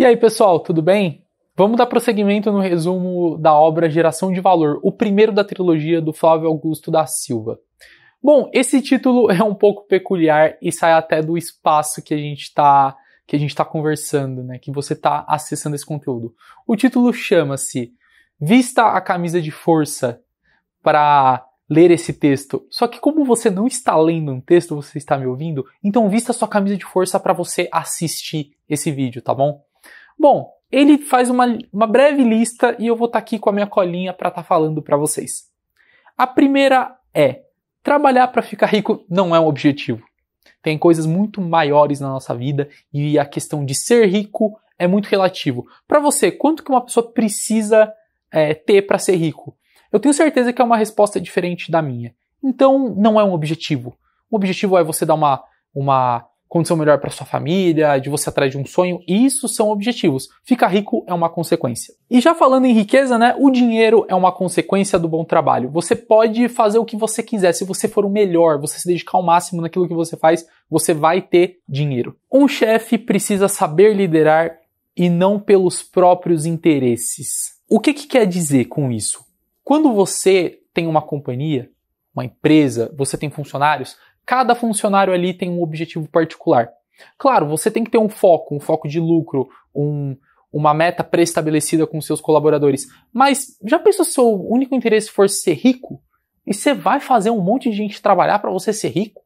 E aí, pessoal, tudo bem? Vamos dar prosseguimento no resumo da obra Geração de Valor, o primeiro da trilogia do Flávio Augusto da Silva. Bom, esse título é um pouco peculiar e sai até do espaço que a gente está que a gente está conversando, né? Que você está acessando esse conteúdo. O título chama-se Vista a camisa de força para ler esse texto. Só que como você não está lendo um texto, você está me ouvindo, então vista a sua camisa de força para você assistir esse vídeo, tá bom? Bom, ele faz uma, uma breve lista e eu vou estar tá aqui com a minha colinha para estar tá falando para vocês. A primeira é: trabalhar para ficar rico não é um objetivo. Tem coisas muito maiores na nossa vida e a questão de ser rico é muito relativo. Para você, quanto que uma pessoa precisa é, ter para ser rico? Eu tenho certeza que é uma resposta diferente da minha. Então, não é um objetivo. O objetivo é você dar uma, uma condição melhor é para sua família, de você atrás de um sonho, isso são objetivos. Ficar rico é uma consequência. E já falando em riqueza, né, o dinheiro é uma consequência do bom trabalho. Você pode fazer o que você quiser, se você for o melhor, você se dedicar ao máximo naquilo que você faz, você vai ter dinheiro. Um chefe precisa saber liderar e não pelos próprios interesses. O que, que quer dizer com isso? Quando você tem uma companhia, uma empresa, você tem funcionários, Cada funcionário ali tem um objetivo particular. Claro, você tem que ter um foco, um foco de lucro, um, uma meta pré-estabelecida com seus colaboradores. Mas já pensou se o seu único interesse for ser rico? E você vai fazer um monte de gente trabalhar para você ser rico?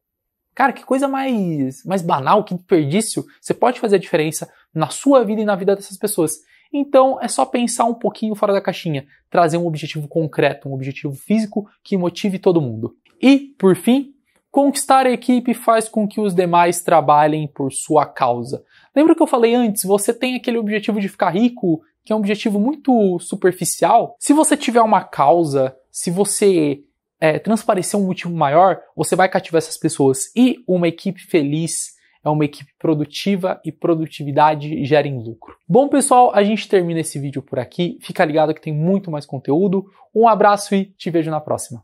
Cara, que coisa mais, mais banal, que desperdício. Você pode fazer a diferença na sua vida e na vida dessas pessoas. Então é só pensar um pouquinho fora da caixinha, trazer um objetivo concreto, um objetivo físico que motive todo mundo. E, por fim, Conquistar a equipe faz com que os demais trabalhem por sua causa. Lembra que eu falei antes? Você tem aquele objetivo de ficar rico, que é um objetivo muito superficial. Se você tiver uma causa, se você é, transparecer um motivo maior, você vai cativar essas pessoas. E uma equipe feliz é uma equipe produtiva e produtividade gera em lucro. Bom, pessoal, a gente termina esse vídeo por aqui. Fica ligado que tem muito mais conteúdo. Um abraço e te vejo na próxima.